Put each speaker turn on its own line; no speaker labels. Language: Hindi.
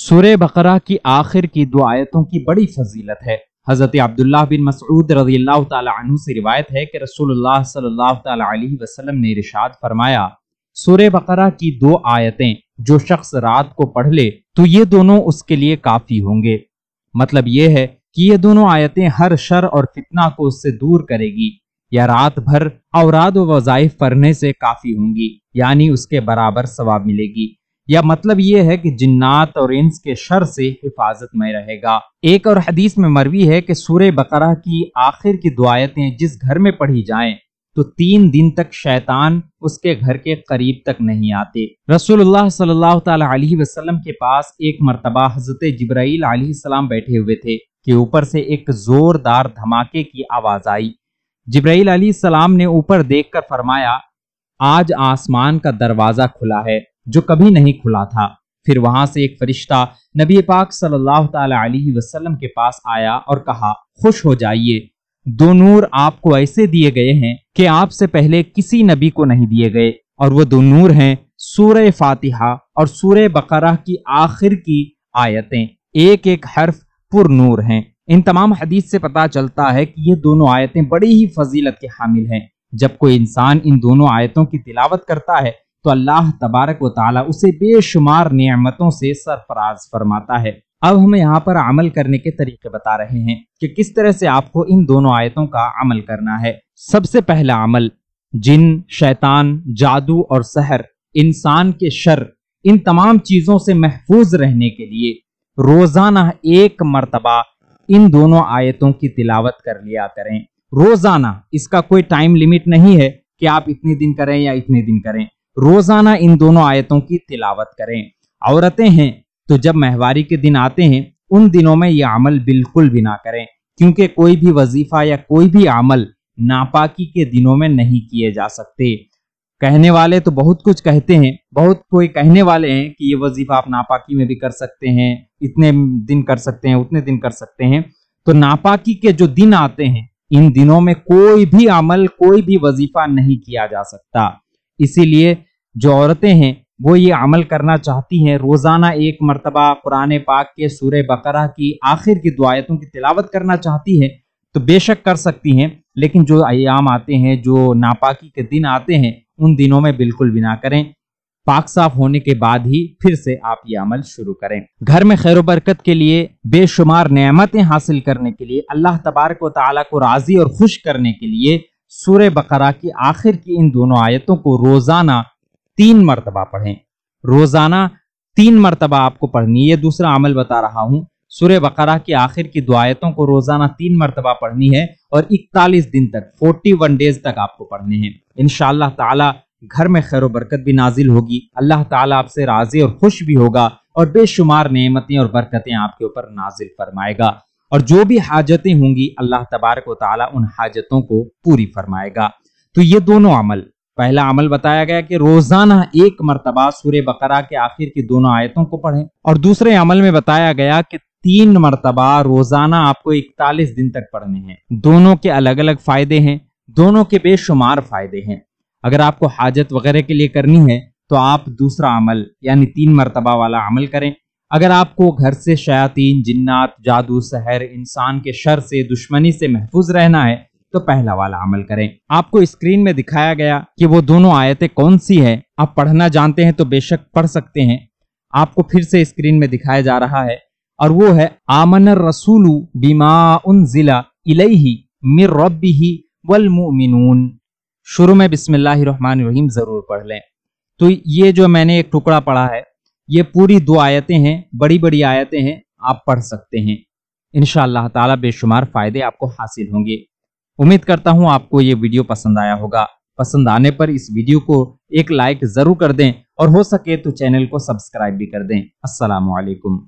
सूर्य बकरा की आखिर की दो आयतों की बड़ी फजीलत है हज़रत अब्दुल्ला बिन मसूद रजी से रिवायत है कि रसूलुल्लाह सल्लल्लाहु अलैहि वसल्लम ने रिशाद फरमाया सूर्य बकरा की दो आयतें जो शख्स रात को पढ़ ले तो ये दोनों उसके लिए काफ़ी होंगे मतलब ये है कि ये दोनों आयतें हर शर और फितना को उससे दूर करेगी या रात भर औराद वज़ाइफ पढ़ने से काफ़ी होंगी यानी उसके बराबर सवाब मिलेगी या मतलब ये है कि जिन्नात और इंस के शर से हिफाजत में रहेगा एक और हदीस में मरवी है कि सूर्य बकरा की आखिर की दुआयतें जिस घर में पढ़ी जाएं तो तीन दिन तक शैतान उसके घर के करीब तक नहीं आते रसूलुल्लाह सल्लल्लाहु अलैहि वसल्लम के पास एक मरतबा हजरत जब्राइल सलाम बैठे हुए थे कि ऊपर से एक जोरदार धमाके की आवाज आई जबराइल सलाम ने ऊपर देखकर फरमाया आज आसमान का दरवाजा खुला है जो कभी नहीं खुला था फिर वहां से एक फरिश्ता नबी पाक सल्लल्लाहु अलैहि वसल्लम के पास आया और कहा खुश हो जाइए दो नूर आपको ऐसे दिए गए हैं कि आपसे पहले किसी नबी को नहीं दिए गए और वो दो नूर हैं सूर्य फातिहा और सूर्य बकरा की आखिर की आयतें एक एक हर्फ पुर नूर हैं इन तमाम हदीस से पता चलता है कि ये दोनों आयतें बड़ी ही फजीलत के हामिल हैं जब कोई इंसान इन दोनों आयतों की तिलावत करता है तो अल्लाह तबारक व उसे बेशुमार नियामतों से सरफराज फरमाता है अब हम यहाँ पर अमल करने के तरीके बता रहे हैं कि किस तरह से आपको इन दोनों आयतों का अमल करना है सबसे पहला अमल जिन शैतान जादू और सहर इंसान के शर इन तमाम चीजों से महफूज रहने के लिए रोजाना एक मरतबा इन दोनों आयतों की तिलावत कर लिया करें रोजाना इसका कोई टाइम लिमिट नहीं है कि आप इतने दिन करें या इतने दिन करें रोजाना इन दोनों आयतों की तिलावत करें औरतें हैं तो जब महवारी के दिन आते हैं उन दिनों में यह अमल बिल्कुल भी ना करें क्योंकि कोई भी वजीफा या कोई भी अमल नापाकी के दिनों में नहीं किए जा सकते कहने वाले तो बहुत कुछ कहते हैं बहुत कोई कहने वाले हैं कि ये वजीफा आप नापाकी में भी कर सकते हैं इतने दिन कर सकते हैं उतने दिन कर सकते हैं तो नापाकी के जो दिन आते हैं इन दिनों में कोई भी अमल कोई भी वजीफा नहीं किया जा सकता इसीलिए जो औरतें हैं वो ये अमल करना चाहती हैं रोज़ाना एक मरतबा कुरान पाक के सूर बकरा की आखिर की दुआयतों की तिलावत करना चाहती है तो बेशक कर सकती हैं लेकिन जो अयाम आते हैं जो नापाकी के दिन आते हैं उन दिनों में बिल्कुल भी ना करें पाक साफ होने के बाद ही फिर से आप ये अमल शुरू करें घर में खैर बरकत के लिए बेशुमार नमतें हासिल करने के लिए अल्लाह तबारक व को राजी और खुश करने के लिए सूर्य बकरा की आखिर की इन दोनों आयतों को रोज़ाना तीन मरतबा पढ़ें रोजाना तीन मरतबा आपको पढ़नी है ये दूसरा अमल बता रहा हूं सुर बकरा की आखिर की दुआयतों को रोजाना तीन मरतबा पढ़नी है और इकतालीस दिन तक फोर्टी वन डेज तक आपको पढ़ने हैं इन ताला घर में खैर बरकत भी नाजिल होगी अल्लाह ताला आपसे राजी और खुश भी होगा और बेशुमार नियमतें और बरकतें आपके ऊपर नाजिल फरमाएगा और जो भी हाजतें होंगी अल्लाह तबारक वाली उन हाजतों को पूरी फरमाएगा तो ये दोनों अमल पहला अमल बताया गया कि रोजाना एक मरतबा सूर्य बकरा के आखिर की दोनों आयतों को पढ़ें और दूसरे अमल में बताया गया कि तीन मरतबा रोजाना आपको इकतालीस दिन तक पढ़ने हैं दोनों के अलग अलग फायदे हैं दोनों के बेशुमार फायदे हैं अगर आपको हाजत वगैरह के लिए करनी है तो आप दूसरा अमल यानी तीन मरतबा वाला अमल करें अगर आपको घर से शयातीन जिन्नात जादू सहर इंसान के शर से दुश्मनी से महफूज रहना है तो पहला वाला अमल करें आपको स्क्रीन में दिखाया गया कि वो दोनों आयतें कौन सी है आप पढ़ना जानते हैं तो बेशक पढ़ सकते हैं आपको फिर से स्क्रीन में दिखाया जा रहा है और वो है आमन रसूलू बीमा उन जिला इलही मिर रबी वलमुमिनून शुरू में रहीम जरूर पढ़ लें तो ये जो मैंने एक टुकड़ा पढ़ा है ये पूरी दो आयतें हैं बड़ी बड़ी आयतें हैं आप पढ़ सकते हैं इन ताला बेशुमार फ़ायदे आपको हासिल होंगे उम्मीद करता हूं आपको ये वीडियो पसंद आया होगा पसंद आने पर इस वीडियो को एक लाइक जरूर कर दें और हो सके तो चैनल को सब्सक्राइब भी कर दें असलकुम